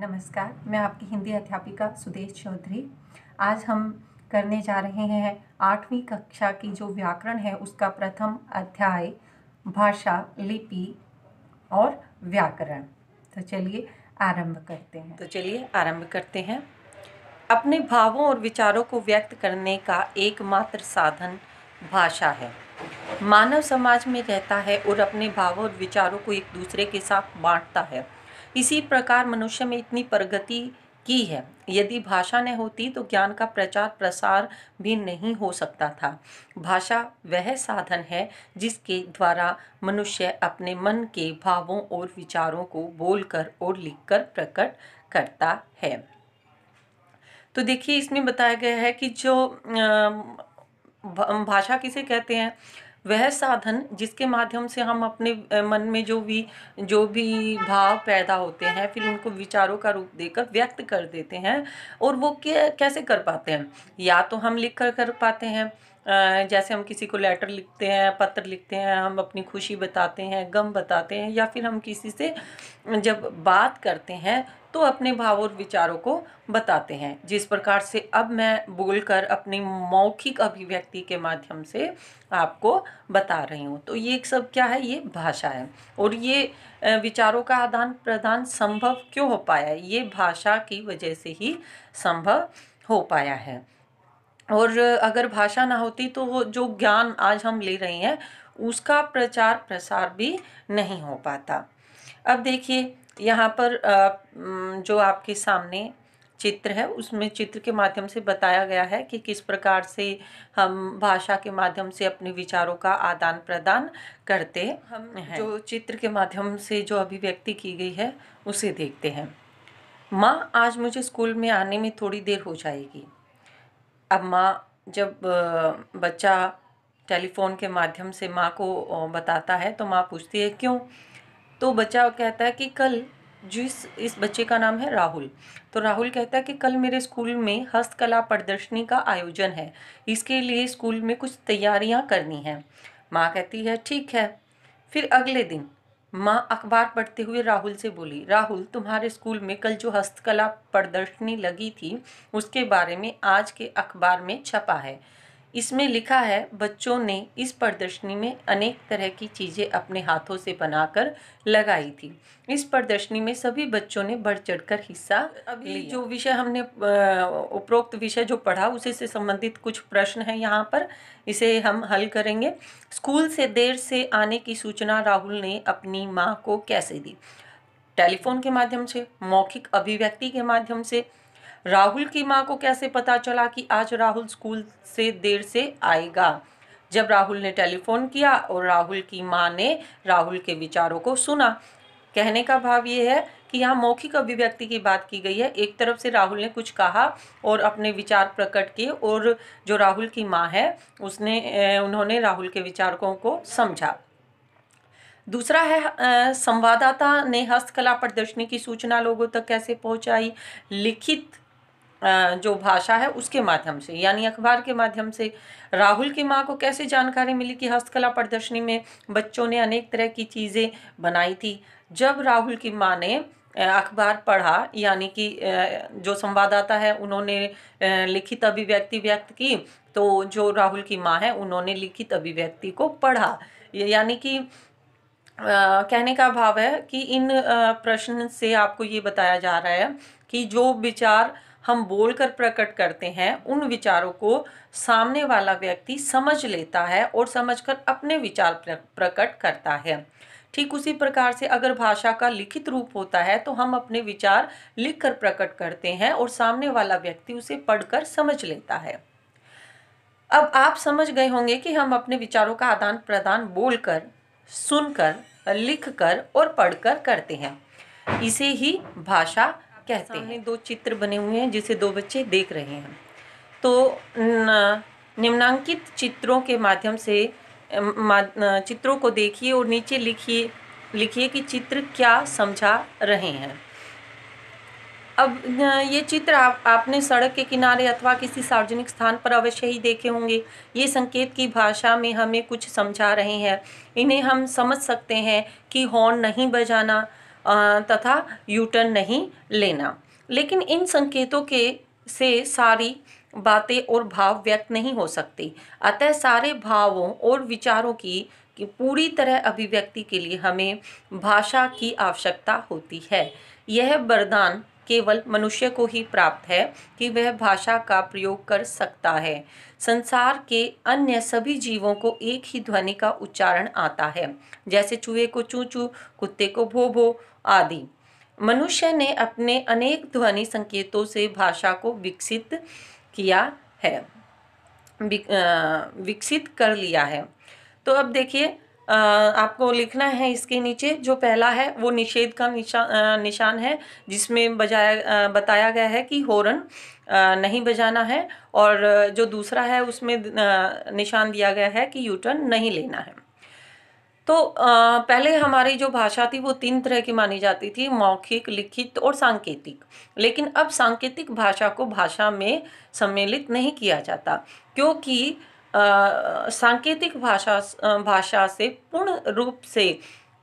नमस्कार मैं आपकी हिंदी अध्यापिका सुदेश चौधरी आज हम करने जा रहे हैं आठवीं कक्षा की जो व्याकरण है उसका प्रथम अध्याय भाषा लिपि और व्याकरण तो चलिए आरंभ करते हैं तो चलिए आरंभ करते हैं अपने भावों और विचारों को व्यक्त करने का एकमात्र साधन भाषा है मानव समाज में रहता है और अपने भावों और विचारों को एक दूसरे के साथ बांटता है इसी प्रकार मनुष्य में इतनी प्रगति की है यदि भाषा न होती तो ज्ञान का प्रचार प्रसार भी नहीं हो सकता था भाषा वह साधन है जिसके द्वारा मनुष्य अपने मन के भावों और विचारों को बोलकर और लिखकर प्रकट करता है तो देखिए इसमें बताया गया है कि जो भाषा किसे कहते हैं वह साधन जिसके माध्यम से हम अपने मन में जो भी जो भी भाव पैदा होते हैं फिर उनको विचारों का रूप देकर व्यक्त कर देते हैं और वो कैसे कर पाते हैं या तो हम लिख कर कर पाते हैं जैसे हम किसी को लेटर लिखते हैं पत्र लिखते हैं हम अपनी खुशी बताते हैं गम बताते हैं या फिर हम किसी से जब बात करते हैं तो अपने भाव और विचारों को बताते हैं जिस प्रकार से अब मैं बोलकर अपनी मौखिक अभिव्यक्ति के माध्यम से आपको बता रही हूँ तो ये सब क्या है ये भाषा है और ये विचारों का आदान प्रदान संभव क्यों हो पाया है ये भाषा की वजह से ही संभव हो पाया है और अगर भाषा ना होती तो वो जो ज्ञान आज हम ले रहे हैं उसका प्रचार प्रसार भी नहीं हो पाता अब देखिए यहाँ पर जो आपके सामने चित्र है उसमें चित्र के माध्यम से बताया गया है कि किस प्रकार से हम भाषा के माध्यम से अपने विचारों का आदान प्रदान करते हम हैं जो चित्र के माध्यम से जो अभिव्यक्ति की गई है उसे देखते हैं माँ आज मुझे स्कूल में आने में थोड़ी देर हो जाएगी अब माँ जब बच्चा टेलीफोन के माध्यम से माँ को बताता है तो माँ पूछती है क्यों तो बच्चा कहता है कि कल जिस इस बच्चे का नाम है राहुल तो राहुल कहता है कि कल मेरे स्कूल में हस्तकला प्रदर्शनी का आयोजन है इसके लिए स्कूल में कुछ तैयारियां करनी हैं माँ कहती है ठीक है फिर अगले दिन माँ अखबार पढ़ते हुए राहुल से बोली राहुल तुम्हारे स्कूल में कल जो हस्तकला प्रदर्शनी लगी थी उसके बारे में आज के अखबार में छपा है इसमें लिखा है बच्चों ने इस प्रदर्शनी में अनेक तरह की चीज़ें अपने हाथों से बनाकर लगाई थी इस प्रदर्शनी में सभी बच्चों ने बढ़ चढ़कर हिस्सा अभी जो विषय हमने उपरोक्त विषय जो पढ़ा उसे से संबंधित कुछ प्रश्न हैं यहाँ पर इसे हम हल करेंगे स्कूल से देर से आने की सूचना राहुल ने अपनी माँ को कैसे दी टेलीफोन के माध्यम से मौखिक अभिव्यक्ति के माध्यम से राहुल की माँ को कैसे पता चला कि आज राहुल स्कूल से देर से आएगा जब राहुल ने टेलीफोन किया और राहुल की माँ ने राहुल के विचारों को सुना कहने का भाव ये है कि यहाँ मौखिक अभिव्यक्ति की बात की गई है एक तरफ से राहुल ने कुछ कहा और अपने विचार प्रकट किए और जो राहुल की माँ है उसने उन्होंने राहुल के विचारकों को समझा दूसरा है संवाददाता ने हस्तकला प्रदर्शनी की सूचना लोगों तक कैसे पहुंचाई लिखित जो भाषा है उसके माध्यम से यानी अखबार के माध्यम से राहुल की माँ को कैसे जानकारी मिली कि हस्तकला प्रदर्शनी में बच्चों ने अनेक तरह की चीज़ें बनाई थी जब राहुल की माँ ने अखबार पढ़ा यानी कि जो संवाददाता है उन्होंने लिखित अभिव्यक्ति व्यक्त की तो जो राहुल की माँ है उन्होंने लिखित अभिव्यक्ति को पढ़ा यानी कि कहने का भाव है कि इन प्रश्न से आपको ये बताया जा रहा है कि जो विचार हम बोल कर प्रकट करते हैं उन विचारों को सामने वाला व्यक्ति समझ लेता है और समझकर अपने विचार प्रकट करता है ठीक उसी प्रकार से अगर भाषा का लिखित रूप होता है तो हम अपने विचार लिख कर प्रकट करते हैं और सामने वाला व्यक्ति उसे पढ़कर समझ लेता है अब आप समझ गए होंगे कि हम अपने विचारों का आदान प्रदान बोलकर सुनकर लिखकर और पढ़कर करते हैं इसे ही भाषा कहते हैं दो चित्र बने हुए हैं जिसे दो बच्चे देख रहे हैं तो निम्नांकित चित्रों के माध्यम से चित्रों को देखिए और नीचे लिखिए लिखिए कि चित्र क्या समझा रहे हैं अब ये चित्र आप आपने सड़क के किनारे अथवा किसी सार्वजनिक स्थान पर अवश्य ही देखे होंगे ये संकेत की भाषा में हमें कुछ समझा रहे हैं इन्हें हम समझ सकते हैं कि हॉर्न नहीं बजाना तथा यूटर्न नहीं लेना लेकिन इन संकेतों के से सारी बातें और भाव व्यक्त नहीं हो सकती अतः सारे भावों और विचारों की कि पूरी तरह अभिव्यक्ति के लिए हमें भाषा की आवश्यकता होती है यह वरदान केवल मनुष्य को ही प्राप्त है कि वह भाषा का प्रयोग कर सकता है संसार के अन्य सभी जीवों को एक ही ध्वनि का उच्चारण आता है जैसे चूहे को चू चू कुत्ते को भो भो आदि मनुष्य ने अपने अनेक ध्वनि संकेतों से भाषा को विकसित किया है विकसित कर लिया है तो अब देखिए आपको लिखना है इसके नीचे जो पहला है वो निषेध का निशा निशान है जिसमें बजाया बताया गया है कि हॉर्न नहीं बजाना है और जो दूसरा है उसमें निशान दिया गया है कि यूटर्न नहीं लेना है तो आ, पहले हमारी जो भाषा थी वो तीन तरह की मानी जाती थी मौखिक लिखित और सांकेतिक लेकिन अब सांकेतिक भाषा को भाषा में सम्मिलित नहीं किया जाता क्योंकि सांकेतिक भाषा भाषा से पूर्ण रूप से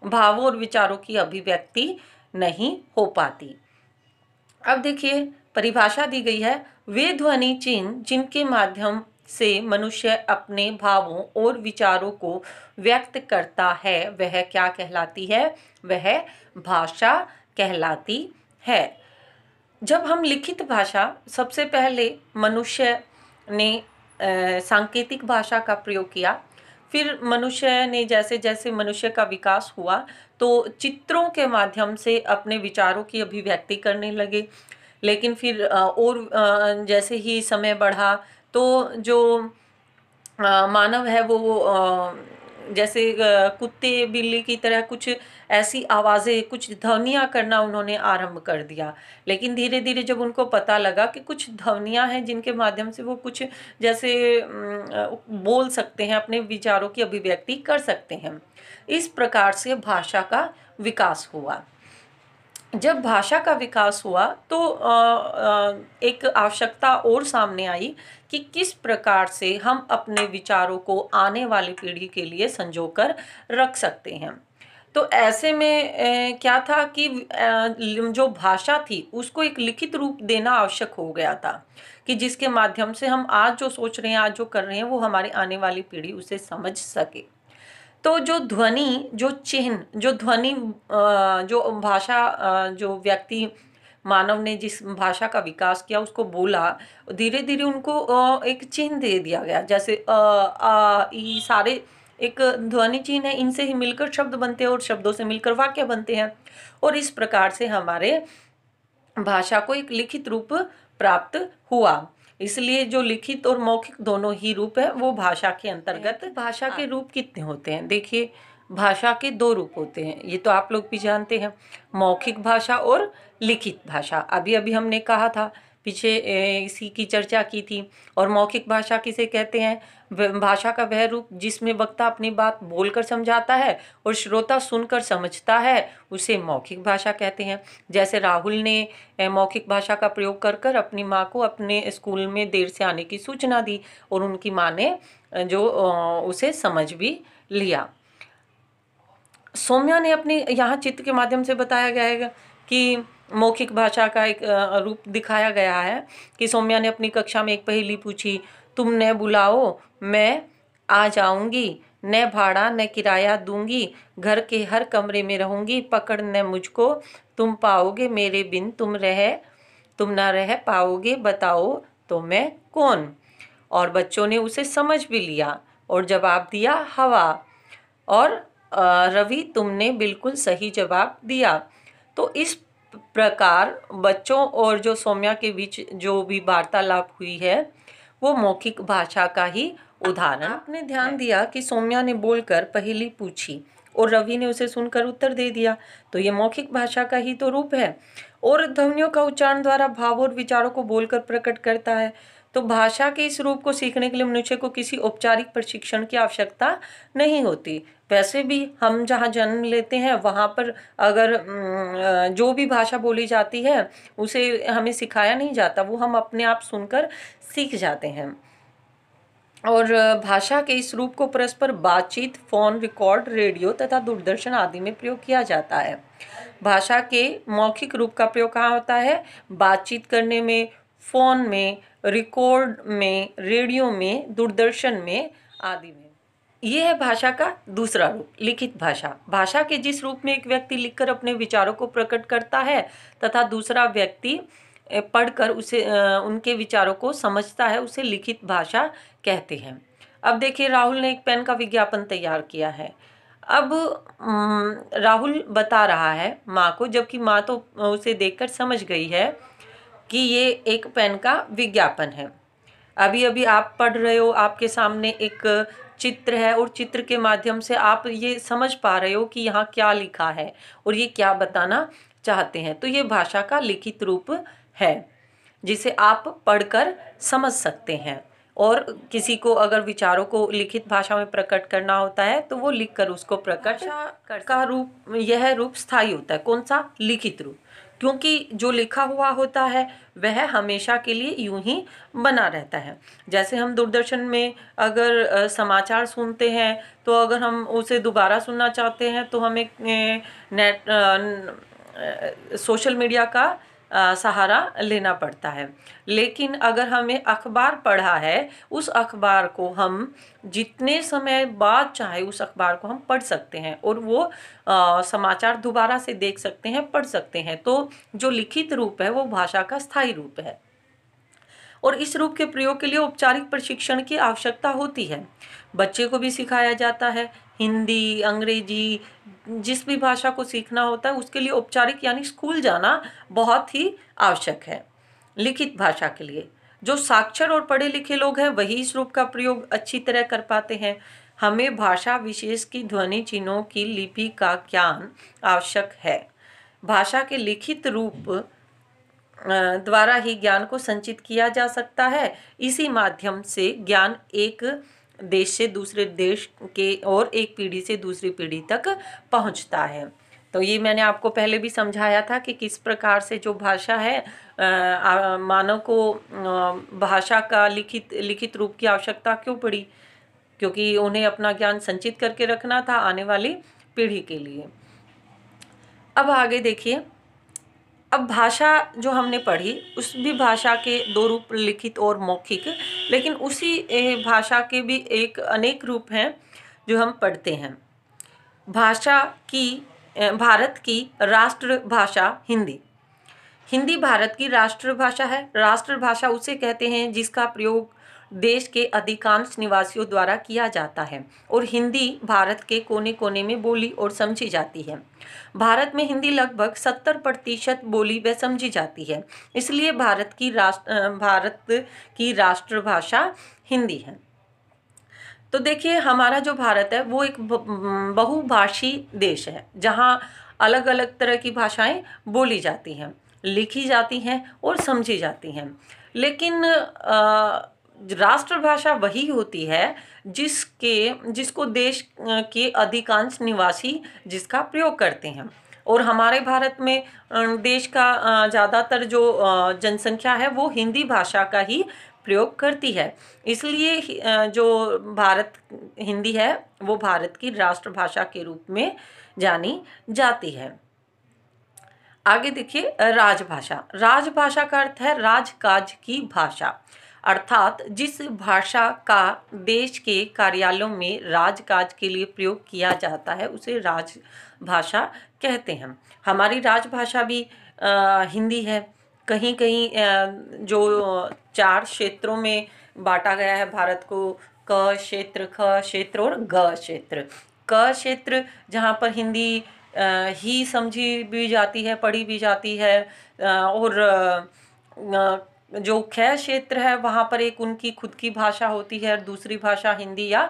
भावों और विचारों की अभिव्यक्ति नहीं हो पाती अब देखिए परिभाषा दी गई है वे ध्वनि चिन्ह जिनके माध्यम से मनुष्य अपने भावों और विचारों को व्यक्त करता है वह क्या कहलाती है वह भाषा कहलाती है जब हम लिखित भाषा सबसे पहले मनुष्य ने सांकेतिक भाषा का प्रयोग किया फिर मनुष्य ने जैसे जैसे मनुष्य का विकास हुआ तो चित्रों के माध्यम से अपने विचारों की अभिव्यक्ति करने लगे लेकिन फिर और जैसे ही समय बढ़ा तो जो आ, मानव है वो आ, जैसे कुत्ते बिल्ली की तरह कुछ ऐसी आवाज़ें कुछ ध्वनियाँ करना उन्होंने आरंभ कर दिया लेकिन धीरे धीरे जब उनको पता लगा कि कुछ ध्वनियाँ हैं जिनके माध्यम से वो कुछ जैसे बोल सकते हैं अपने विचारों की अभिव्यक्ति कर सकते हैं इस प्रकार से भाषा का विकास हुआ जब भाषा का विकास हुआ तो एक आवश्यकता और सामने आई कि किस प्रकार से हम अपने विचारों को आने वाली पीढ़ी के लिए संजो कर रख सकते हैं तो ऐसे में क्या था कि जो भाषा थी उसको एक लिखित रूप देना आवश्यक हो गया था कि जिसके माध्यम से हम आज जो सोच रहे हैं आज जो कर रहे हैं वो हमारी आने वाली पीढ़ी उसे समझ सके तो जो ध्वनि जो चिन्ह जो ध्वनि जो भाषा जो व्यक्ति मानव ने जिस भाषा का विकास किया उसको बोला धीरे धीरे उनको एक चिन्ह दे दिया गया जैसे अ सारे एक ध्वनि चिन्ह है इनसे ही मिलकर शब्द बनते हैं और शब्दों से मिलकर वाक्य बनते हैं और इस प्रकार से हमारे भाषा को एक लिखित रूप प्राप्त हुआ इसलिए जो लिखित और मौखिक दोनों ही रूप है वो भाषा के तो अंतर्गत भाषा के रूप कितने होते हैं देखिए भाषा के दो रूप होते हैं ये तो आप लोग भी जानते हैं मौखिक भाषा और लिखित भाषा अभी अभी हमने कहा था पीछे इसी की चर्चा की थी और मौखिक भाषा किसे कहते हैं भाषा का वह रूप जिसमें वक्ता अपनी बात बोलकर समझाता है और श्रोता सुनकर समझता है उसे मौखिक भाषा कहते हैं जैसे राहुल ने मौखिक भाषा का प्रयोग कर कर अपनी माँ को अपने स्कूल में देर से आने की सूचना दी और उनकी माँ ने जो उसे समझ भी लिया सौम्या ने अपने यहाँ चित्र के माध्यम से बताया गया है कि मौखिक भाषा का एक रूप दिखाया गया है कि सौम्या ने अपनी कक्षा में एक पहेली पूछी तुम न बुलाओ मैं आ जाऊंगी न भाड़ा न किराया दूंगी घर के हर कमरे में रहूंगी पकड़ न मुझको तुम पाओगे मेरे बिन तुम रह तुम ना रह पाओगे बताओ तो मैं कौन और बच्चों ने उसे समझ भी लिया और जवाब दिया हवा और रवि तुमने बिल्कुल सही जवाब दिया तो इस प्रकार बच्चों और जो सौम्या के बीच जो भी वार्तालाप हुई है वो मौखिक भाषा का ही उदाहरण आपने ध्यान दिया कि सौम्या ने बोलकर पहली पूछी और रवि ने उसे सुनकर उत्तर दे दिया तो ये मौखिक भाषा का ही तो रूप है और ध्वनियों का उच्चारण द्वारा भाव और विचारों को बोलकर प्रकट करता है तो भाषा के इस रूप को सीखने के लिए मनुष्य को किसी औपचारिक प्रशिक्षण की आवश्यकता नहीं होती वैसे भी हम जहाँ जन्म लेते हैं वहाँ पर अगर जो भी भाषा बोली जाती है उसे हमें सिखाया नहीं जाता वो हम अपने आप सुनकर सीख जाते हैं और भाषा के इस रूप को परस्पर बातचीत फोन रिकॉर्ड रेडियो तथा दूरदर्शन आदि में प्रयोग किया जाता है भाषा के मौखिक रूप का प्रयोग कहाँ होता है बातचीत करने में फ़ोन में रिकॉर्ड में रेडियो में दूरदर्शन में आदि में यह है भाषा का दूसरा रूप लिखित भाषा भाषा के जिस रूप में एक व्यक्ति लिखकर अपने विचारों को प्रकट करता है तथा दूसरा व्यक्ति पढ़कर उसे उनके विचारों को समझता है उसे लिखित भाषा कहते हैं अब देखिए राहुल ने एक पेन का विज्ञापन तैयार किया है अब राहुल बता रहा है माँ को जबकि माँ तो उसे देखकर समझ गई है कि ये एक पेन का विज्ञापन है अभी अभी आप पढ़ रहे हो आपके सामने एक चित्र है और चित्र के माध्यम से आप ये समझ पा रहे हो कि यहाँ क्या लिखा है और ये क्या बताना चाहते हैं तो ये भाषा का लिखित रूप है जिसे आप पढ़कर समझ सकते हैं और किसी को अगर विचारों को लिखित भाषा में प्रकट करना होता है तो वो लिखकर उसको प्रकट का रूप यह रूप स्थायी होता है कौन सा लिखित रूप क्योंकि जो लिखा हुआ होता है वह हमेशा के लिए यूं ही बना रहता है जैसे हम दूरदर्शन में अगर समाचार सुनते हैं तो अगर हम उसे दोबारा सुनना चाहते हैं तो हमें नेट सोशल मीडिया का सहारा लेना पड़ता है लेकिन अगर हमें अखबार पढ़ा है उस अखबार को हम जितने समय बाद चाहे उस अखबार को हम पढ़ सकते हैं और वो आ, समाचार दोबारा से देख सकते हैं पढ़ सकते हैं तो जो लिखित रूप है वो भाषा का स्थायी रूप है और इस रूप के प्रयोग के लिए औपचारिक प्रशिक्षण की आवश्यकता होती है बच्चे को भी सिखाया जाता है हिंदी अंग्रेजी जिस भी भाषा को सीखना होता है उसके लिए औपचारिक यानी स्कूल जाना बहुत ही आवश्यक है लिखित भाषा के लिए जो साक्षर और पढ़े लिखे लोग हैं वही इस रूप का प्रयोग अच्छी तरह कर पाते हैं हमें भाषा विशेष की ध्वनि चिन्हों की लिपि का ज्ञान आवश्यक है भाषा के लिखित रूप द्वारा ही ज्ञान को संचित किया जा सकता है इसी माध्यम से ज्ञान एक देश से दूसरे देश के और एक पीढ़ी से दूसरी पीढ़ी तक पहुंचता है तो ये मैंने आपको पहले भी समझाया था कि किस प्रकार से जो भाषा है मानव को भाषा का लिखित लिखित रूप की आवश्यकता क्यों पड़ी क्योंकि उन्हें अपना ज्ञान संचित करके रखना था आने वाली पीढ़ी के लिए अब आगे देखिए अब भाषा जो हमने पढ़ी उस भी भाषा के दो रूप लिखित और मौखिक लेकिन उसी भाषा के भी एक अनेक रूप हैं जो हम पढ़ते हैं भाषा की भारत की राष्ट्रभाषा हिंदी हिंदी भारत की राष्ट्रभाषा है राष्ट्रभाषा उसे कहते हैं जिसका प्रयोग देश के अधिकांश निवासियों द्वारा किया जाता है और हिंदी भारत के कोने कोने में बोली और समझी जाती है भारत में हिंदी लगभग 70 प्रतिशत बोली व समझी जाती है इसलिए भारत की राष्ट्र भारत की राष्ट्रभाषा हिंदी है तो देखिए हमारा जो भारत है वो एक बहुभाषी देश है जहाँ अलग अलग तरह की भाषाएं बोली जाती हैं लिखी जाती हैं और समझी जाती हैं लेकिन आ, राष्ट्रभाषा वही होती है जिसके जिसको देश के अधिकांश निवासी जिसका प्रयोग करते हैं और हमारे भारत में देश का ज़्यादातर जो जनसंख्या है वो हिंदी भाषा का ही प्रयोग करती है इसलिए जो भारत हिंदी है वो भारत की राष्ट्रभाषा के रूप में जानी जाती है आगे देखिए राजभाषा राजभाषा का अर्थ है राजकाज की भाषा अर्थात जिस भाषा का देश के कार्यालयों में राजकाज के लिए प्रयोग किया जाता है उसे राजभाषा कहते हैं हमारी राजभाषा भी आ, हिंदी है कहीं कहीं आ, जो चार क्षेत्रों में बांटा गया है भारत को क क्षेत्र ख क्षेत्र और ग क्षेत्र क क्षेत्र जहाँ पर हिंदी आ, ही समझी भी जाती है पढ़ी भी जाती है और जो खै क्षेत्र है वहाँ पर एक उनकी खुद की भाषा होती है और दूसरी भाषा हिंदी या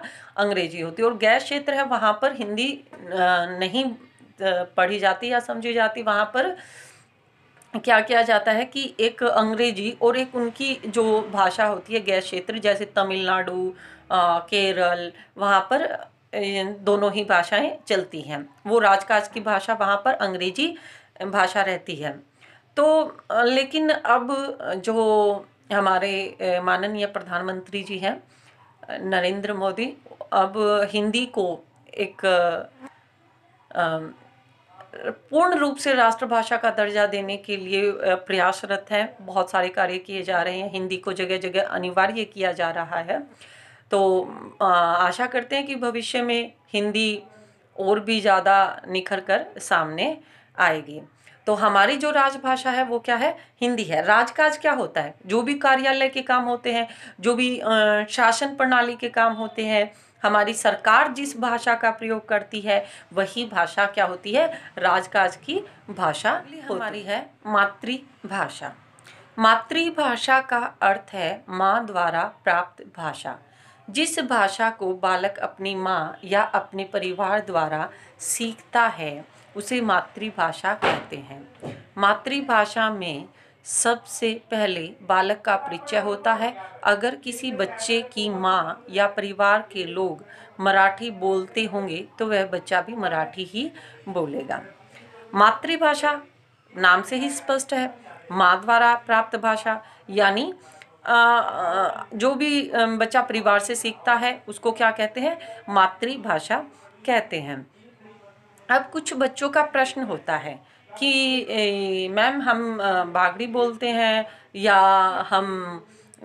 अंग्रेजी होती है और गैस क्षेत्र है वहाँ पर हिंदी नहीं पढ़ी जाती या समझी जाती वहाँ पर क्या किया जाता है कि एक अंग्रेजी और एक उनकी जो भाषा होती है गैस क्षेत्र जैसे तमिलनाडु केरल वहाँ पर दोनों ही भाषाएं चलती हैं वो राजकाज की भाषा वहाँ पर अंग्रेजी भाषा रहती है तो लेकिन अब जो हमारे माननीय प्रधानमंत्री जी हैं नरेंद्र मोदी अब हिंदी को एक पूर्ण रूप से राष्ट्रभाषा का दर्जा देने के लिए प्रयासरत हैं बहुत सारे कार्य किए जा रहे हैं हिंदी को जगह जगह अनिवार्य किया जा रहा है तो आशा करते हैं कि भविष्य में हिंदी और भी ज़्यादा निखर कर सामने आएगी तो हमारी जो राजभाषा है वो क्या है हिंदी है राजकाज क्या होता है जो भी कार्यालय के काम होते हैं जो भी शासन प्रणाली के काम होते हैं हमारी सरकार जिस भाषा का प्रयोग करती है वही भाषा क्या होती है राजकाज की भाषा हमारी है मातृभाषा मातृभाषा का अर्थ है माँ द्वारा प्राप्त भाषा जिस भाषा को बालक अपनी माँ या अपने परिवार द्वारा सीखता है उसे मातृभाषा कहते हैं मातृभाषा में सबसे पहले बालक का परिचय होता है अगर किसी बच्चे की माँ या परिवार के लोग मराठी बोलते होंगे तो वह बच्चा भी मराठी ही बोलेगा मातृभाषा नाम से ही स्पष्ट है माँ द्वारा प्राप्त भाषा यानी जो भी बच्चा परिवार से सीखता है उसको क्या कहते हैं मातृभाषा कहते हैं अब कुछ बच्चों का प्रश्न होता है कि मैम हम बागड़ी बोलते हैं या हम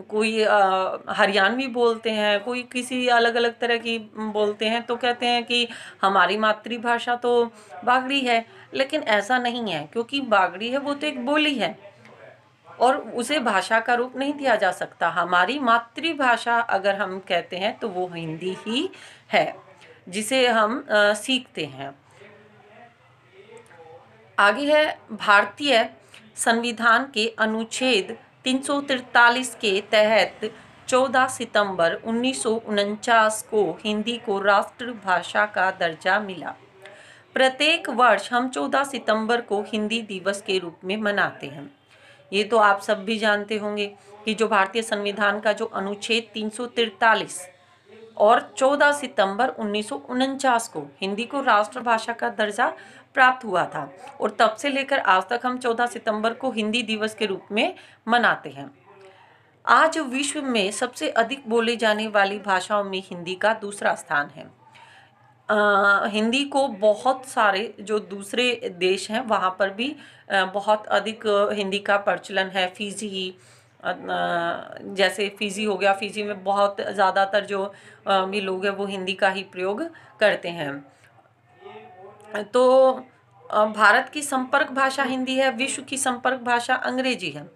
कोई हरियाणवी बोलते हैं कोई किसी अलग अलग तरह की बोलते हैं तो कहते हैं कि हमारी मातृभाषा तो बागड़ी है लेकिन ऐसा नहीं है क्योंकि बागड़ी है वो तो एक बोली है और उसे भाषा का रूप नहीं दिया जा सकता हमारी मातृभाषा अगर हम कहते हैं तो वो हिंदी ही है जिसे हम आ, सीखते हैं आगे है भारतीय संविधान के अनुच्छेद तीन के तहत 14 सितंबर उन्नीस को हिंदी को राष्ट्रभाषा का दर्जा मिला प्रत्येक वर्ष हम 14 सितंबर को हिंदी दिवस के रूप में मनाते हैं ये तो आप सब भी जानते होंगे कि जो भारतीय संविधान का जो अनुच्छेद तीन और 14 सितंबर उन्नीस को हिंदी को राष्ट्रभाषा का दर्जा प्राप्त हुआ था और तब से लेकर आज तक हम 14 सितंबर को हिंदी दिवस के रूप में मनाते हैं आज विश्व में सबसे अधिक बोले जाने वाली भाषाओं में हिंदी का दूसरा स्थान है आ, हिंदी को बहुत सारे जो दूसरे देश हैं वहाँ पर भी आ, बहुत अधिक हिंदी का प्रचलन है फिजी जैसे फिजी हो गया फिजी में बहुत ज़्यादातर जो भी लोग हैं वो हिंदी का ही प्रयोग करते हैं तो भारत की संपर्क भाषा हिंदी है विश्व की संपर्क भाषा अंग्रेजी है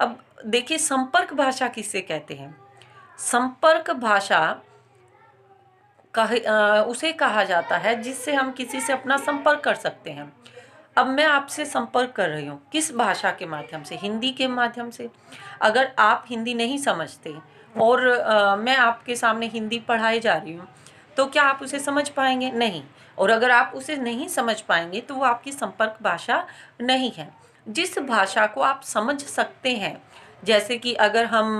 अब देखिए संपर्क भाषा किसे कहते हैं संपर्क भाषा कह उसे कहा जाता है जिससे हम किसी से अपना संपर्क कर सकते हैं अब मैं आपसे संपर्क कर रही हूँ किस भाषा के माध्यम से हिंदी के माध्यम से अगर आप हिंदी नहीं समझते और आ, मैं आपके सामने हिंदी पढ़ाई जा रही हूँ तो क्या आप उसे समझ पाएंगे नहीं और अगर आप उसे नहीं समझ पाएंगे तो वो आपकी संपर्क भाषा नहीं है जिस भाषा को आप समझ सकते हैं जैसे कि अगर हम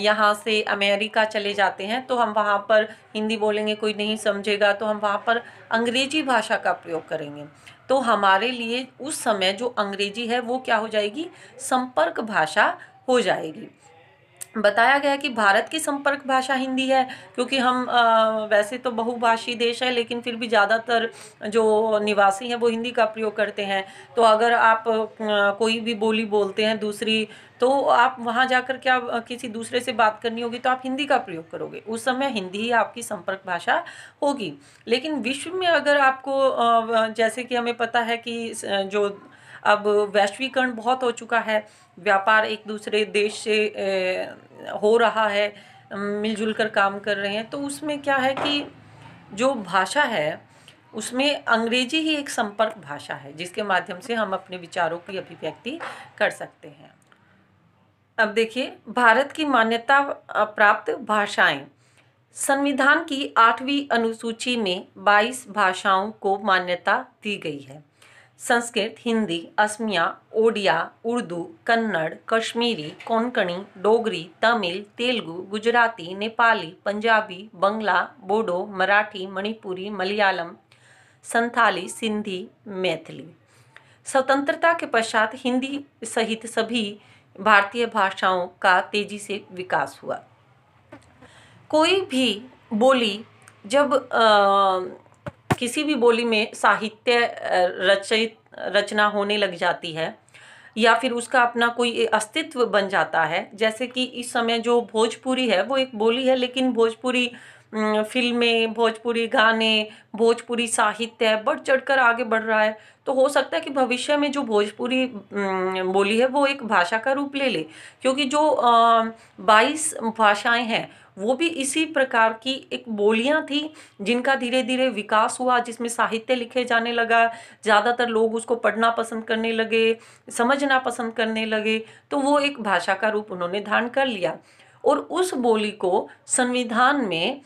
यहाँ से अमेरिका चले जाते हैं तो हम वहाँ पर हिंदी बोलेंगे कोई नहीं समझेगा तो हम वहाँ पर अंग्रेजी भाषा का प्रयोग करेंगे तो हमारे लिए उस समय जो अंग्रेजी है वो क्या हो जाएगी संपर्क भाषा हो जाएगी बताया गया कि भारत की संपर्क भाषा हिंदी है क्योंकि हम आ, वैसे तो बहुभाषी देश है लेकिन फिर भी ज़्यादातर जो निवासी हैं वो हिंदी का प्रयोग करते हैं तो अगर आप आ, कोई भी बोली बोलते हैं दूसरी तो आप वहाँ जाकर क्या किसी दूसरे से बात करनी होगी तो आप हिंदी का प्रयोग करोगे उस समय हिंदी ही आपकी संपर्क भाषा होगी लेकिन विश्व में अगर आपको जैसे कि हमें पता है कि जो अब वैश्वीकरण बहुत हो चुका है व्यापार एक दूसरे देश से हो रहा है मिलजुल कर काम कर रहे हैं तो उसमें क्या है कि जो भाषा है उसमें अंग्रेजी ही एक संपर्क भाषा है जिसके माध्यम से हम अपने विचारों की अभिव्यक्ति कर सकते हैं अब देखिए भारत की मान्यता प्राप्त भाषाएं संविधान की आठवीं अनुसूची में 22 भाषाओं को मान्यता दी गई है संस्कृत हिंदी असमिया ओडिया उर्दू कन्नड़ कश्मीरी कोंकणी डोगरी तमिल तेलुगु गुजराती नेपाली पंजाबी बंगला बोडो मराठी मणिपुरी मलयालम संथाली सिंधी मैथिली स्वतंत्रता के पश्चात हिंदी सहित सभी भारतीय भाषाओं का तेजी से विकास हुआ कोई भी बोली जब आ, किसी भी बोली में साहित्य रचित रचना होने लग जाती है या फिर उसका अपना कोई अस्तित्व बन जाता है जैसे कि इस समय जो भोजपुरी है वो एक बोली है लेकिन भोजपुरी फिल्में भोजपुरी गाने भोजपुरी साहित्य बढ़ चढ़ कर आगे बढ़ रहा है तो हो सकता है कि भविष्य में जो भोजपुरी बोली है वो एक भाषा का रूप ले ले क्योंकि जो बाईस भाषाएं हैं वो भी इसी प्रकार की एक बोलियां थी जिनका धीरे धीरे विकास हुआ जिसमें साहित्य लिखे जाने लगा ज़्यादातर लोग उसको पढ़ना पसंद करने लगे समझना पसंद करने लगे तो वो एक भाषा का रूप उन्होंने धारण कर लिया और उस बोली को संविधान में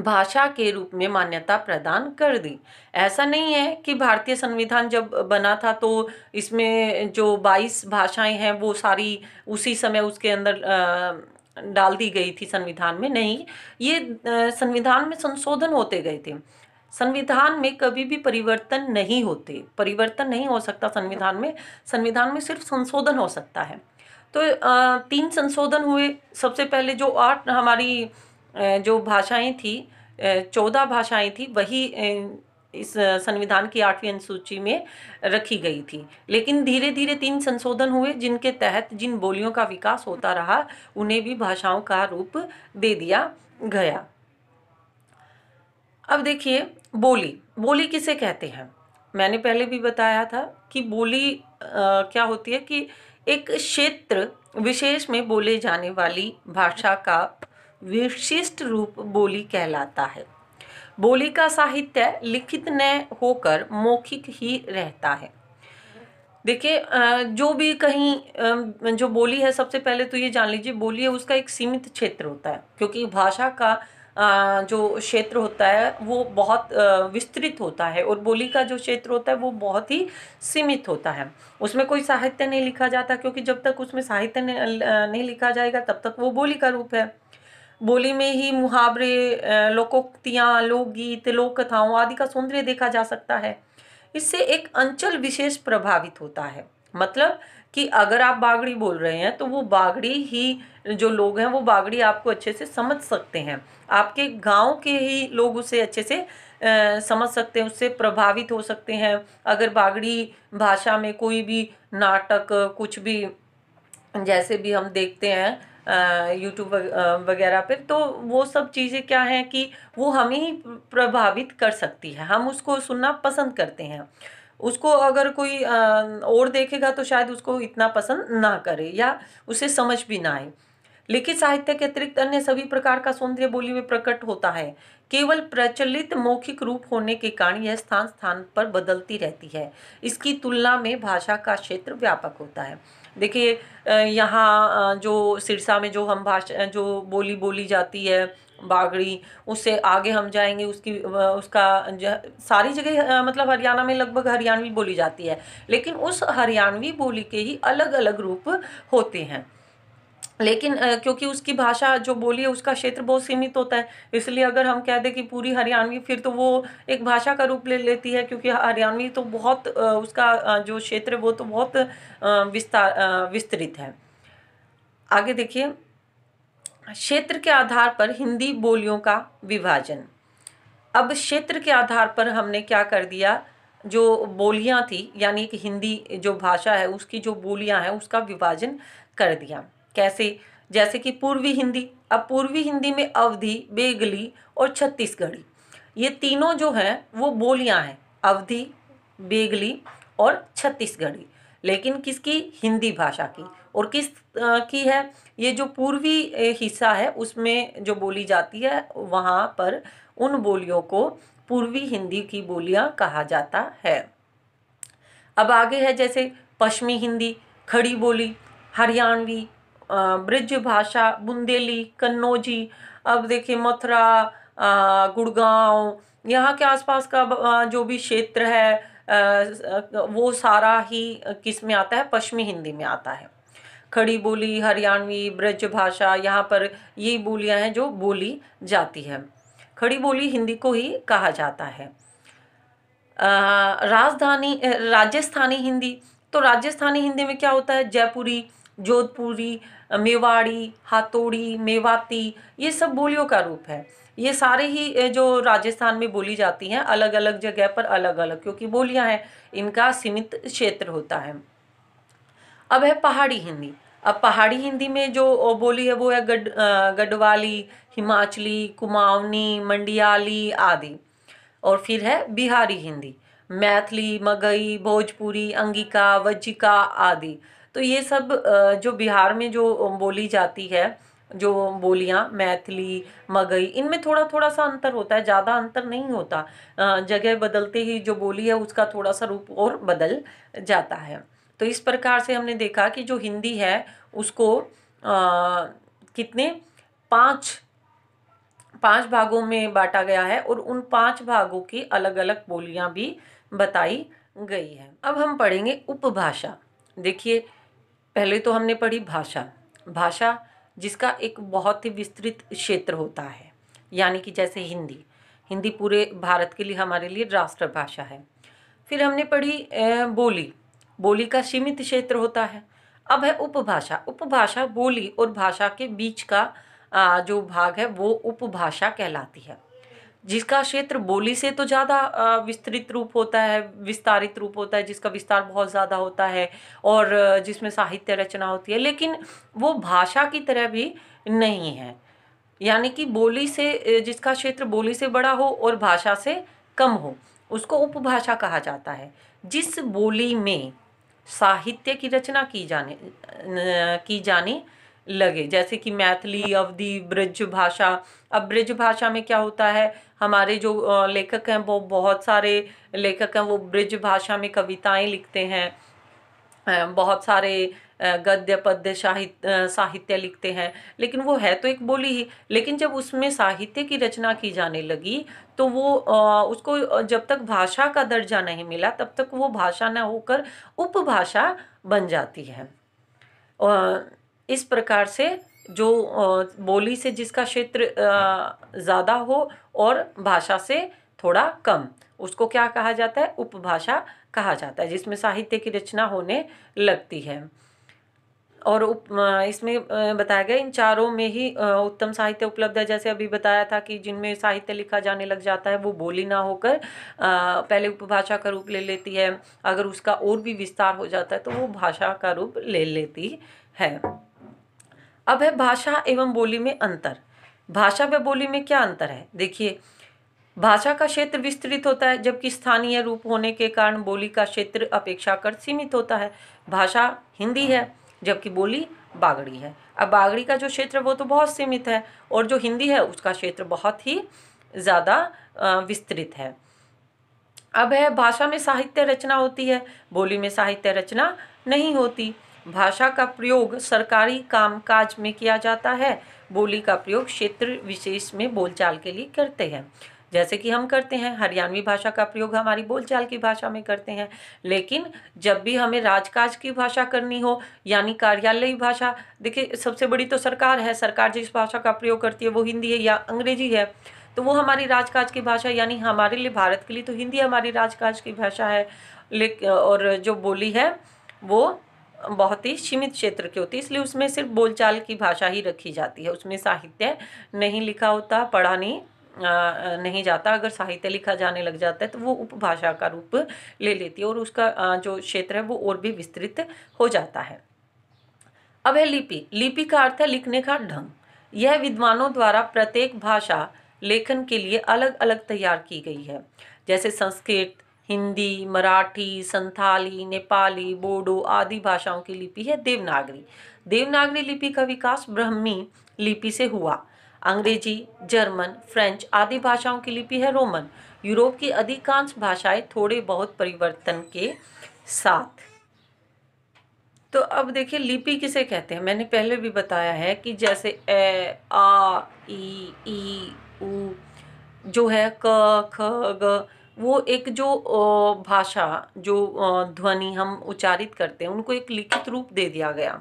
भाषा के रूप में मान्यता प्रदान कर दी ऐसा नहीं है कि भारतीय संविधान जब बना था तो इसमें जो 22 भाषाएं हैं वो सारी उसी समय उसके अंदर आ, डाल दी गई थी संविधान में नहीं ये संविधान में संशोधन होते गए थे संविधान में कभी भी परिवर्तन नहीं होते परिवर्तन नहीं हो सकता संविधान में संविधान में सिर्फ संशोधन हो सकता है तो तीन संशोधन हुए सबसे पहले जो आठ हमारी जो भाषाएं थी चौदह भाषाएं थी वही इस संविधान की आठवीं अनुसूची में रखी गई थी लेकिन धीरे धीरे तीन संशोधन हुए जिनके तहत जिन बोलियों का विकास होता रहा उन्हें भी भाषाओं का रूप दे दिया गया अब देखिए बोली बोली किसे कहते हैं मैंने पहले भी बताया था कि बोली आ, क्या होती है कि एक क्षेत्र विशेष में बोले जाने वाली भाषा का विशिष्ट रूप बोली कहलाता है बोली का साहित्य लिखित न होकर मौखिक ही रहता है देखिए जो भी कहीं जो बोली है सबसे पहले तो ये जान लीजिए बोली है उसका एक सीमित क्षेत्र होता है क्योंकि भाषा का जो क्षेत्र होता है वो बहुत विस्तृत होता है और बोली का जो क्षेत्र होता है वो बहुत ही सीमित होता है उसमें कोई साहित्य नहीं लिखा जाता क्योंकि जब तक उसमें साहित्य नहीं लिखा जाएगा तब तक वो बोली का रूप है बोली में ही मुहावरे लोकोक्तियाँ लोकगीत लोक कथाओं आदि का सौंदर्य देखा जा सकता है इससे एक अंचल विशेष प्रभावित होता है मतलब कि अगर आप बागड़ी बोल रहे हैं तो वो बागड़ी ही जो लोग हैं वो बागड़ी आपको अच्छे से समझ सकते हैं आपके गांव के ही लोग उसे अच्छे से आ, समझ सकते हैं उससे प्रभावित हो सकते हैं अगर बागड़ी भाषा में कोई भी नाटक कुछ भी जैसे भी हम देखते हैं यूट्यूब वगैरह पर तो वो सब चीज़ें क्या हैं कि वो हमें ही प्रभावित कर सकती है हम उसको सुनना पसंद करते हैं उसको अगर कोई और देखेगा तो शायद उसको इतना पसंद ना करे या उसे समझ भी ना आए लिखित साहित्य के अतिरिक्त अन्य सभी प्रकार का सौंदर्य बोली में प्रकट होता है केवल प्रचलित मौखिक रूप होने के कारण यह स्थान स्थान पर बदलती रहती है इसकी तुलना में भाषा का क्षेत्र व्यापक होता है देखिए यहाँ जो सिरसा में जो हम भाषा जो बोली बोली जाती है बागड़ी उससे आगे हम जाएंगे उसकी उसका सारी जगह मतलब हरियाणा में लगभग हरियाणवी बोली जाती है लेकिन उस हरियाणवी बोली के ही अलग अलग रूप होते हैं लेकिन क्योंकि उसकी भाषा जो बोली है उसका क्षेत्र बहुत सीमित होता है इसलिए अगर हम कह दें कि पूरी हरियाणवी फिर तो वो एक भाषा का रूप ले लेती है क्योंकि हरियाणवी तो बहुत उसका जो क्षेत्र वो तो बहुत विस्तार विस्तृत है आगे देखिए क्षेत्र के आधार पर हिंदी बोलियों का विभाजन अब क्षेत्र के आधार पर हमने क्या कर दिया जो बोलियां थी यानी कि हिंदी जो भाषा है उसकी जो बोलियां हैं उसका विभाजन कर दिया कैसे जैसे कि पूर्वी हिंदी अब पूर्वी हिंदी में अवधि बेगली और छत्तीसगढ़ी ये तीनों जो हैं वो बोलियां हैं अवधि बेगली और छत्तीसगढ़ी लेकिन किसकी हिंदी भाषा की और किस की है ये जो पूर्वी हिस्सा है उसमें जो बोली जाती है वहाँ पर उन बोलियों को पूर्वी हिंदी की बोलियाँ कहा जाता है अब आगे है जैसे पश्चिमी हिंदी खड़ी बोली हरियाणवी ब्रज भाषा बुंदेली कन्नौजी अब देखिए मथुरा गुड़गांव यहाँ के आसपास का जो भी क्षेत्र है वो सारा ही किस में आता है पश्चिमी हिंदी में आता है खड़ी बोली हरियाणवी ब्रज भाषा यहाँ पर ये बोलियाँ हैं जो बोली जाती है खड़ी बोली हिंदी को ही कहा जाता है राजधानी राजस्थानी हिंदी तो राजस्थानी हिंदी में क्या होता है जयपुरी जोधपुरी मेवाड़ी हाथोड़ी मेवाती ये सब बोलियों का रूप है ये सारे ही जो राजस्थान में बोली जाती हैं अलग अलग जगह पर अलग अलग क्योंकि बोलियां हैं इनका सीमित क्षेत्र होता है अब है पहाड़ी हिंदी अब पहाड़ी हिंदी में जो बोली है वो है गढ़ गढ़वाली हिमाचली कुमाऊनी मंडियाली आदि और फिर है बिहारी हिंदी मैथिली मगई भोजपुरी अंगिका वज्जिका आदि तो ये सब जो बिहार में जो बोली जाती है जो बोलियाँ मैथिली मगई इनमें थोड़ा थोड़ा सा अंतर होता है ज़्यादा अंतर नहीं होता जगह बदलते ही जो बोली है उसका थोड़ा सा रूप और बदल जाता है तो इस प्रकार से हमने देखा कि जो हिंदी है उसको आ, कितने पाँच पांच भागों में बांटा गया है और उन पांच भागों की अलग अलग बोलियाँ भी बताई गई है अब हम पढ़ेंगे उपभाषा देखिए पहले तो हमने पढ़ी भाषा भाषा जिसका एक बहुत ही विस्तृत क्षेत्र होता है यानी कि जैसे हिंदी हिंदी पूरे भारत के लिए हमारे लिए राष्ट्रभाषा है फिर हमने पढ़ी बोली बोली का सीमित क्षेत्र होता है अब है उपभाषा उपभाषा बोली और भाषा के बीच का जो भाग है वो उपभाषा कहलाती है जिसका क्षेत्र बोली से तो ज़्यादा विस्तृत रूप होता है विस्तारित रूप होता है जिसका विस्तार बहुत ज़्यादा होता है और जिसमें साहित्य रचना होती है लेकिन वो भाषा की तरह भी नहीं है यानी कि बोली से जिसका क्षेत्र बोली से बड़ा हो और भाषा से कम हो उसको उपभाषा कहा जाता है जिस बोली में साहित्य की रचना की जाने की जानी लगे जैसे कि मैथिली अवधि ब्रज भाषा अब ब्रज भाषा में क्या होता है हमारे जो लेखक हैं वो बहुत सारे लेखक हैं वो ब्रज भाषा में कविताएं लिखते हैं बहुत सारे गद्य पद्य साहित्य साहित्य लिखते हैं लेकिन वो है तो एक बोली ही लेकिन जब उसमें साहित्य की रचना की जाने लगी तो वो उसको जब तक भाषा का दर्जा नहीं मिला तब तक वो भाषा न होकर उपभाषा बन जाती है इस प्रकार से जो बोली से जिसका क्षेत्र ज़्यादा हो और भाषा से थोड़ा कम उसको क्या कहा जाता है उपभाषा कहा जाता है जिसमें साहित्य की रचना होने लगती है और उप इसमें बताया गया इन चारों में ही उत्तम साहित्य उपलब्ध है जैसे अभी बताया था कि जिनमें साहित्य लिखा जाने लग जाता है वो बोली ना होकर पहले उपभाषा का रूप ले लेती है अगर उसका और भी विस्तार हो जाता है तो वो भाषा का रूप ले लेती है अब है भाषा एवं बोली में अंतर भाषा व बोली में क्या अंतर है देखिए भाषा का क्षेत्र विस्तृत होता है जबकि स्थानीय रूप होने के कारण बोली का क्षेत्र अपेक्षाकृत सीमित होता है भाषा हिंदी है जबकि बोली बागड़ी है अब बागड़ी का जो क्षेत्र वो तो बहुत सीमित है और जो हिंदी है उसका क्षेत्र बहुत ही ज़्यादा विस्तृत है अब है भाषा में साहित्य रचना होती है बोली में साहित्य रचना नहीं होती भाषा का प्रयोग सरकारी कामकाज में किया जाता है बोली का प्रयोग क्षेत्र विशेष में बोलचाल के लिए करते हैं जैसे कि हम करते हैं हरियाणवी भाषा का प्रयोग हमारी बोलचाल की भाषा में करते हैं लेकिन जब भी हमें राजकाज की भाषा करनी हो यानी कार्यालयी भाषा देखिए सबसे बड़ी तो सरकार है सरकार जिस भाषा का प्रयोग करती है वो हिंदी है या अंग्रेजी है तो वो हमारी राजकाज की भाषा यानी हमारे लिए भारत के लिए तो हिंदी हमारी राजकाज की भाषा है लेकिन और जो बोली है वो बहुत ही सीमित क्षेत्र की होती है इसलिए उसमें सिर्फ बोलचाल की भाषा ही रखी जाती है उसमें साहित्य नहीं लिखा होता पढ़ा नहीं नहीं जाता अगर साहित्य लिखा जाने लग जाता है तो वो उपभाषा का रूप ले लेती है और उसका जो क्षेत्र है वो और भी विस्तृत हो जाता है अब है लिपि लिपि का अर्थ है लिखने का ढंग यह विद्वानों द्वारा प्रत्येक भाषा लेखन के लिए अलग अलग तैयार की गई है जैसे संस्कृत हिंदी मराठी संथाली नेपाली बोडो आदि भाषाओं की लिपि है देवनागरी देवनागरी लिपि का विकास ब्रह्मी लिपि से हुआ अंग्रेजी जर्मन फ्रेंच आदि भाषाओं की लिपि है रोमन यूरोप की अधिकांश भाषाएं थोड़े बहुत परिवर्तन के साथ तो अब देखिए लिपि किसे कहते हैं मैंने पहले भी बताया है कि जैसे ए आ ई ई उ जो है क ख ग वो एक जो भाषा जो ध्वनि हम उच्चारित करते हैं उनको एक लिखित रूप दे दिया गया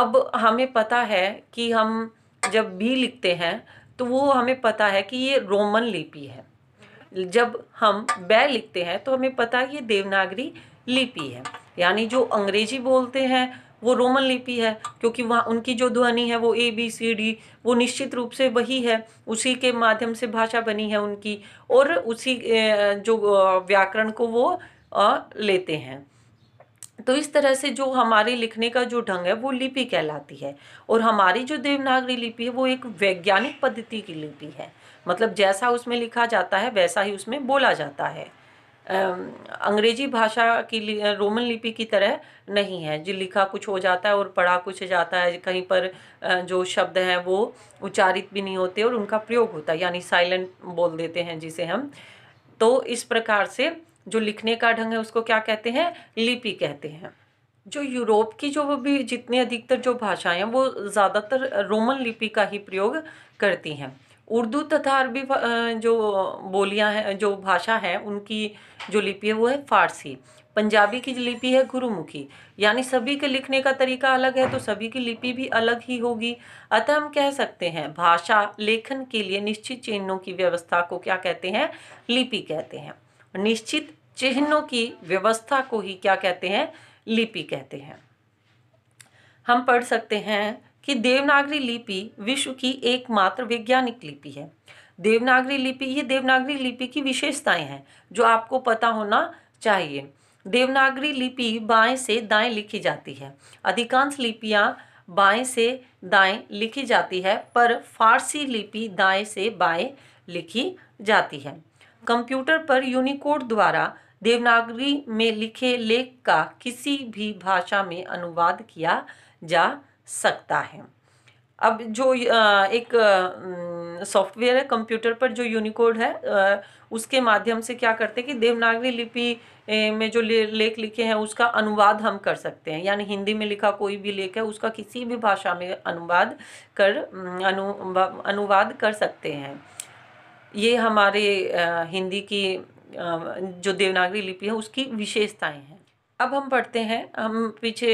अब हमें पता है कि हम जब भी लिखते हैं तो वो हमें पता है कि ये रोमन लिपि है जब हम बै लिखते हैं तो हमें पता है कि ये देवनागरी लिपि है यानी जो अंग्रेजी बोलते हैं वो रोमन लिपि है क्योंकि वहाँ उनकी जो ध्वनि है वो ए बी सी डी वो निश्चित रूप से वही है उसी के माध्यम से भाषा बनी है उनकी और उसी जो व्याकरण को वो लेते हैं तो इस तरह से जो हमारे लिखने का जो ढंग है वो लिपि कहलाती है और हमारी जो देवनागरी लिपि है वो एक वैज्ञानिक पद्धति की लिपि है मतलब जैसा उसमें लिखा जाता है वैसा ही उसमें बोला जाता है अंग्रेजी भाषा की रोमन लिपि की तरह नहीं है जो लिखा कुछ हो जाता है और पढ़ा कुछ जाता है कहीं पर जो शब्द हैं वो उच्चारित भी नहीं होते और उनका प्रयोग होता है यानी साइलेंट बोल देते हैं जिसे हम तो इस प्रकार से जो लिखने का ढंग है उसको क्या कहते हैं लिपि कहते हैं जो यूरोप की जो भी जितने अधिकतर जो भाषाएं हैं वो ज़्यादातर रोमन लिपि का ही प्रयोग करती हैं उर्दू तथा अरबी जो बोलियां हैं जो भाषा है उनकी जो लिपि है वो है फारसी पंजाबी की लिपि है गुरुमुखी यानी सभी के लिखने का तरीका अलग है तो सभी की लिपि भी अलग ही होगी अतः हम कह सकते हैं भाषा लेखन के लिए निश्चित चिन्हों की व्यवस्था को क्या कहते हैं लिपि कहते हैं निश्चित चिन्हों की व्यवस्था को ही क्या कहते हैं लिपि कहते हैं हम पढ़ सकते हैं कि देवनागरी लिपि विश्व की एकमात्र वैज्ञानिक लिपि है देवनागरी लिपि ये देवनागरी लिपि की विशेषताएं हैं जो आपको पता होना चाहिए देवनागरी लिपि बाएं से दाएं लिखी जाती है अधिकांश लिपियां बाएं से दाएं लिखी जाती है पर फारसी लिपि दाएं से बाएं लिखी जाती है कंप्यूटर पर यूनिकोड द्वारा देवनागरी में लिखे लेख का किसी भी भाषा में अनुवाद किया जा सकता है अब जो एक सॉफ्टवेयर है कंप्यूटर पर जो यूनिकोड है उसके माध्यम से क्या करते हैं कि देवनागरी लिपि में जो लेख लिखे हैं उसका अनुवाद हम कर सकते हैं यानी हिंदी में लिखा कोई भी लेख है उसका किसी भी भाषा में अनुवाद कर अनु अनुवाद कर सकते हैं ये हमारे हिंदी की जो देवनागरी लिपि है उसकी विशेषताएं हैं अब हम पढ़ते हैं हम पीछे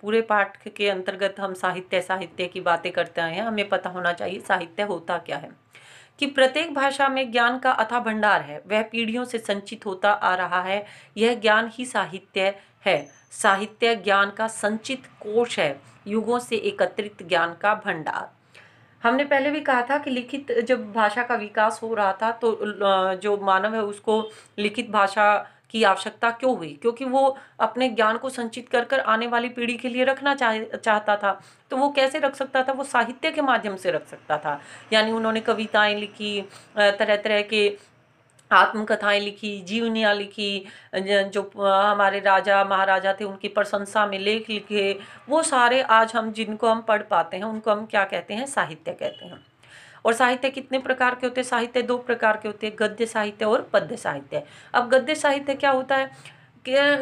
पूरे पाठ के अंतर्गत हम साहित्य साहित्य की बातें करते आए हैं हमें पता होना चाहिए साहित्य होता क्या है कि प्रत्येक भाषा में ज्ञान का अथा भंडार है वह पीढ़ियों से संचित होता आ रहा है यह ज्ञान ही साहित्य है साहित्य ज्ञान का संचित कोष है युगों से एकत्रित ज्ञान का भंडार हमने पहले भी कहा था कि लिखित जब भाषा का विकास हो रहा था तो जो मानव है उसको लिखित भाषा की आवश्यकता क्यों हुई क्योंकि वो अपने ज्ञान को संचित कर कर आने वाली पीढ़ी के लिए रखना चाह चाहता था तो वो कैसे रख सकता था वो साहित्य के माध्यम से रख सकता था यानी उन्होंने कविताएं लिखी तरह तरह के आत्मकथाएं लिखी जीवनियाँ लिखी जो हमारे राजा महाराजा थे उनकी प्रशंसा में लेख लिखे वो सारे आज हम जिनको हम पढ़ पाते हैं उनको हम क्या कहते हैं साहित्य कहते हैं और साहित्य कितने प्रकार के होते हैं साहित्य दो प्रकार के होते हैं गद्य साहित्य और पद्य साहित्य अब गद्य साहित्य क्या होता है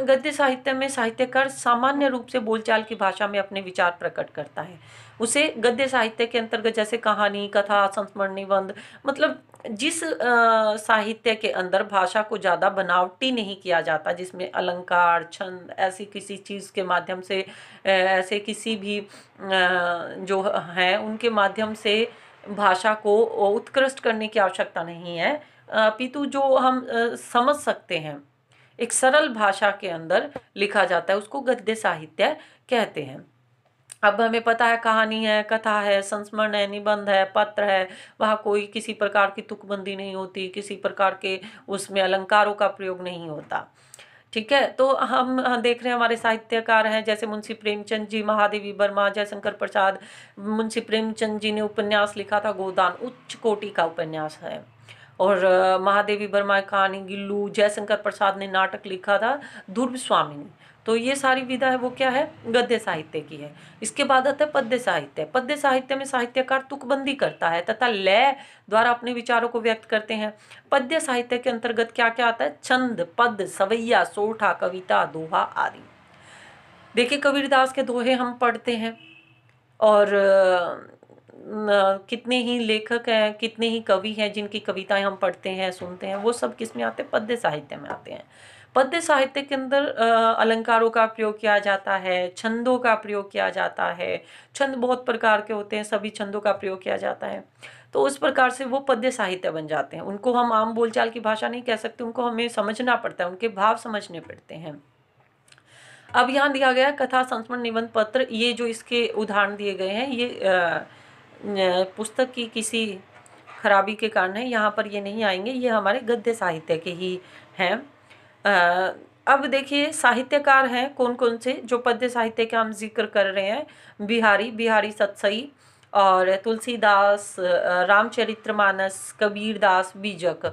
गद्य साहित्य में साहित्यकार सामान्य रूप से बोलचाल की भाषा में अपने विचार प्रकट करता है उसे गद्य साहित्य के अंतर्गत जैसे कहानी कथा संस्मरण निबंध मतलब जिस साहित्य के अंदर भाषा को ज़्यादा बनावटी नहीं किया जाता जिसमें अलंकार छंद ऐसी किसी चीज़ के माध्यम से ऐसे किसी भी आ, जो हैं उनके माध्यम से भाषा को उत्कृष्ट करने की आवश्यकता नहीं है अपितु जो हम समझ सकते हैं एक सरल भाषा के अंदर लिखा जाता है उसको गद्य साहित्य कहते हैं अब हमें पता है कहानी है कथा है संस्मरण है निबंध है पत्र है वहाँ कोई किसी प्रकार की तुकबंदी नहीं होती किसी प्रकार के उसमें अलंकारों का प्रयोग नहीं होता ठीक है तो हम देख रहे हैं हमारे साहित्यकार हैं जैसे मुंशी प्रेमचंद जी महादेवी वर्मा जयशंकर प्रसाद मुंशी प्रेमचंद जी ने उपन्यास लिखा था गोदान उच्च कोटि का उपन्यास है और महादेवी वर्मा कहानी गिल्लू जयशंकर प्रसाद ने नाटक लिखा था ध्रुव स्वामी तो ये सारी विधा है वो क्या है गद्य साहित्य की है इसके बाद आता है पद्य साहित्य पद्य साहित्य में साहित्यकार तुकबंदी करता है तथा लय द्वारा अपने विचारों को व्यक्त करते हैं पद्य साहित्य के अंतर्गत क्या क्या आता है छंद पद सवैया सोठा कविता दोहा आदि देखिए कबीरदास के दोहे हम पढ़ते हैं और कितने ही लेखक हैं कितने ही कवि हैं जिनकी कविताएं हम पढ़ते हैं सुनते हैं वो सब किस में आते हैं पद्य साहित्य में आते हैं पद्य साहित्य के अंदर अलंकारों का प्रयोग किया जाता है छंदों का प्रयोग किया जाता है छंद बहुत प्रकार के होते हैं सभी छंदों का प्रयोग किया जाता है तो उस प्रकार से वो पद्य साहित्य बन जाते हैं उनको हम आम बोलचाल की भाषा नहीं कह सकते उनको हमें समझना पड़ता है उनके भाव समझने पड़ते हैं अब यहाँ दिया गया कथा संस्मरण निबंध पत्र ये जो इसके उदाहरण दिए गए हैं ये पुस्तक की किसी खराबी के कारण है यहाँ पर ये नहीं आएंगे ये हमारे गद्य साहित्य के ही हैं अब देखिए साहित्यकार हैं कौन कौन से जो पद्य साहित्य के हम जिक्र कर रहे हैं बिहारी बिहारी सतसई और तुलसीदास रामचरितमानस कबीरदास बीजक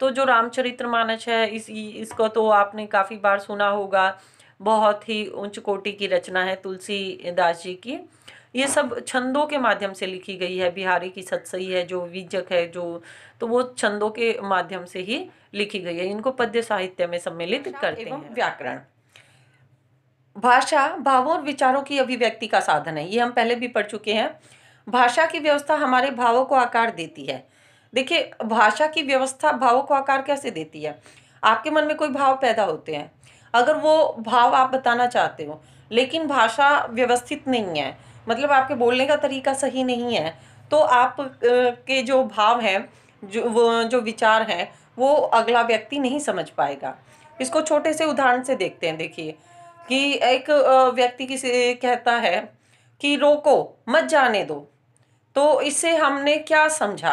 तो जो रामचरितमानस है इस इसको तो आपने काफ़ी बार सुना होगा बहुत ही उच्च कोटि की रचना है तुलसीदास जी की ये सब छंदों के माध्यम से लिखी गई है बिहारी की सतसई है जो विजक है जो तो वो छंदों के माध्यम से ही लिखी गई है इनको पद्य साहित्य में सम्मिलित करते हैं व्याकरण भाषा भावों और विचारों की अभिव्यक्ति का साधन है ये हम पहले भी पढ़ चुके हैं भाषा की व्यवस्था हमारे भावों को आकार देती है देखिए भाषा की व्यवस्था भावों को आकार कैसे देती है आपके मन में कोई भाव पैदा होते हैं अगर वो भाव आप बताना चाहते हो लेकिन भाषा व्यवस्थित नहीं है मतलब आपके बोलने का तरीका सही नहीं है तो आप के जो भाव हैं जो वो जो विचार हैं वो अगला व्यक्ति नहीं समझ पाएगा इसको छोटे से उदाहरण से देखते हैं देखिए कि एक व्यक्ति किसी कहता है कि रोको मत जाने दो तो इससे हमने क्या समझा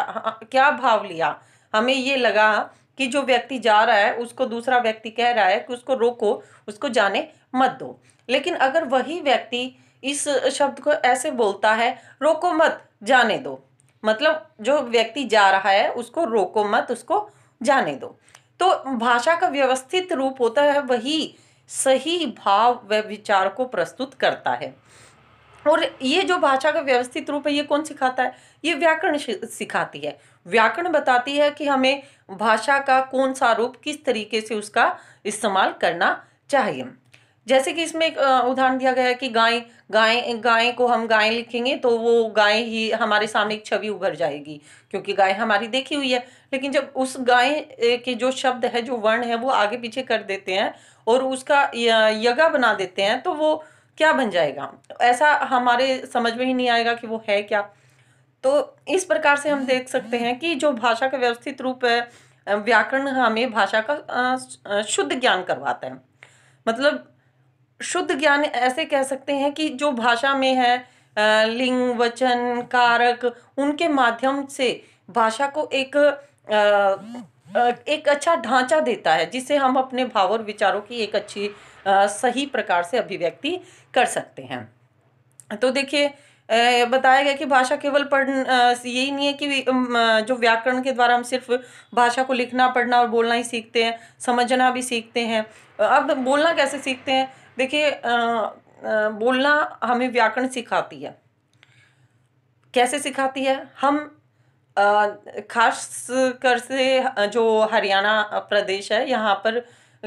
क्या भाव लिया हमें ये लगा कि जो व्यक्ति जा रहा है उसको दूसरा व्यक्ति कह रहा है कि उसको रोको उसको जाने मत दो लेकिन अगर वही व्यक्ति इस शब्द को ऐसे बोलता है रोको मत जाने दो मतलब जो व्यक्ति जा रहा है उसको रोको मत उसको जाने दो तो भाषा का व्यवस्थित रूप होता है वही सही भाव व विचार को प्रस्तुत करता है और ये जो भाषा का व्यवस्थित रूप है ये कौन सिखाता है ये व्याकरण सिखाती है व्याकरण बताती है कि हमें भाषा का कौन सा रूप किस तरीके से उसका इस्तेमाल करना चाहिए जैसे कि इसमें एक उदाहरण दिया गया है कि गाय गाय गाय को हम गाय लिखेंगे तो वो गाय ही हमारे सामने एक छवि उभर जाएगी क्योंकि गाय हमारी देखी हुई है लेकिन जब उस गाय के जो शब्द है जो वर्ण है वो आगे पीछे कर देते हैं और उसका यगा बना देते हैं तो वो क्या बन जाएगा ऐसा हमारे समझ में ही नहीं आएगा कि वो है क्या तो इस प्रकार से हम देख सकते हैं कि जो भाषा का व्यवस्थित रूप है व्याकरण हमें भाषा का शुद्ध ज्ञान करवाता है मतलब शुद्ध ज्ञान ऐसे कह सकते हैं कि जो भाषा में है लिंग वचन कारक उनके माध्यम से भाषा को एक एक अच्छा ढांचा देता है जिससे हम अपने भाव और विचारों की एक अच्छी सही प्रकार से अभिव्यक्ति कर सकते हैं तो देखिए बताया गया कि भाषा केवल पढ़ यही नहीं है कि जो व्याकरण के द्वारा हम सिर्फ भाषा को लिखना पढ़ना और बोलना ही सीखते हैं समझना भी सीखते हैं अब बोलना कैसे सीखते हैं देखिए बोलना हमें व्याकरण सिखाती है कैसे सिखाती है हम खास कर से जो हरियाणा प्रदेश है यहाँ पर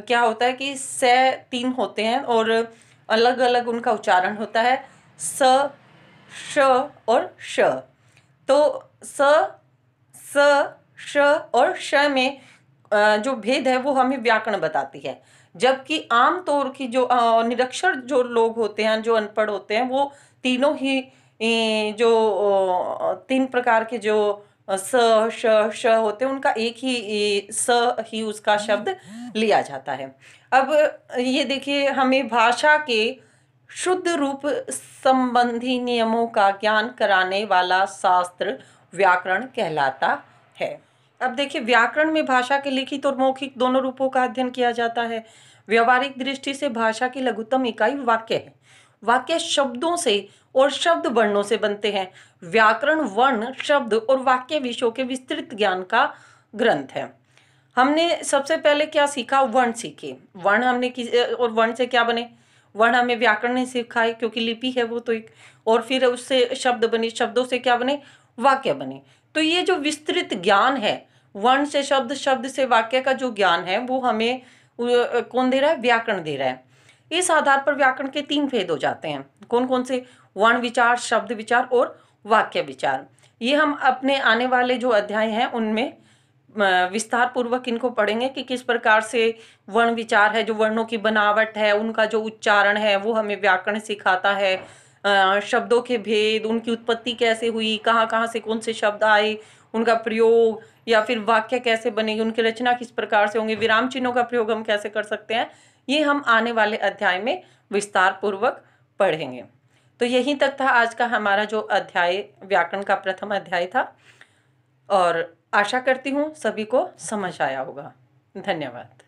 क्या होता है कि स तीन होते हैं और अलग अलग उनका उच्चारण होता है स श और श तो स स श और श में जो भेद है वो हमें व्याकरण बताती है जबकि आम तौर की जो निरक्षर जो लोग होते हैं जो अनपढ़ होते हैं वो तीनों ही जो तीन प्रकार के जो स श श होते हैं उनका एक ही स ही उसका शब्द लिया जाता है अब ये देखिए हमें भाषा के शुद्ध रूप संबंधी नियमों का ज्ञान कराने वाला शास्त्र व्याकरण कहलाता है अब देखिए व्याकरण में भाषा के लिखित और मौखिक दोनों रूपों का अध्ययन किया जाता है व्यवहारिक दृष्टि से भाषा की लघुतम इकाई वाक्य है वाक्य शब्दों से और शब्द वर्णों से बनते हैं व्याकरण वर्ण शब्द और वाक्य विषयों के विस्तृत ज्ञान का ग्रंथ है हमने सबसे पहले क्या सीखा वर्ण सीखे वर्ण हमने किस और वर्ण से क्या बने वर्ण हमें व्याकरण ने सिखाए क्योंकि लिपि है वो तो एक और फिर उससे शब्द बने शब्दों से क्या बने वाक्य बने तो ये जो विस्तृत ज्ञान है वर्ण से शब्द शब्द से वाक्य का जो ज्ञान है वो हमें कौन दे रहा है व्याकरण दे रहा है इस आधार पर व्याकरण के तीन भेद हो जाते हैं कौन कौन से वर्ण विचार शब्द विचार और वाक्य विचार ये हम अपने आने वाले जो अध्याय हैं उनमें विस्तार पूर्वक इनको पढ़ेंगे कि किस प्रकार से वर्ण विचार है जो वर्णों की बनावट है उनका जो उच्चारण है वो हमें व्याकरण सिखाता है शब्दों के भेद उनकी उत्पत्ति कैसे हुई कहाँ कहाँ से कौन से शब्द आए उनका प्रयोग या फिर वाक्य कैसे बनेगी उनकी रचना किस प्रकार से होंगी विराम चिन्हों का प्रयोग हम कैसे कर सकते हैं ये हम आने वाले अध्याय में विस्तार पूर्वक पढ़ेंगे तो यहीं तक था आज का हमारा जो अध्याय व्याकरण का प्रथम अध्याय था और आशा करती हूँ सभी को समझ आया होगा धन्यवाद